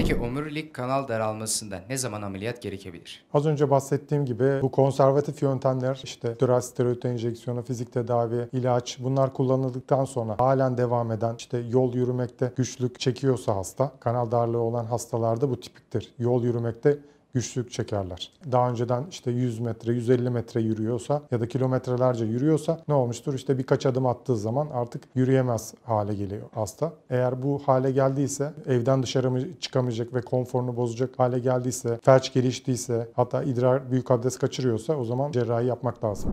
Peki omurilik kanal daralmasında ne zaman ameliyat gerekebilir? Az önce bahsettiğim gibi bu konservatif yöntemler işte dural steroid enjeksiyonu, fizik tedavi, ilaç bunlar kullanıldıktan sonra halen devam eden işte yol yürümekte güçlük çekiyorsa hasta, kanal darlığı olan hastalarda bu tipiktir. Yol yürümekte güçlük çekerler. Daha önceden işte 100 metre, 150 metre yürüyorsa ya da kilometrelerce yürüyorsa ne olmuştur? İşte birkaç adım attığı zaman artık yürüyemez hale geliyor hasta. Eğer bu hale geldiyse, evden dışarı çıkamayacak ve konforunu bozacak hale geldiyse, felç geliştiyse, hatta idrar büyük abdest kaçırıyorsa o zaman cerrahi yapmak lazım.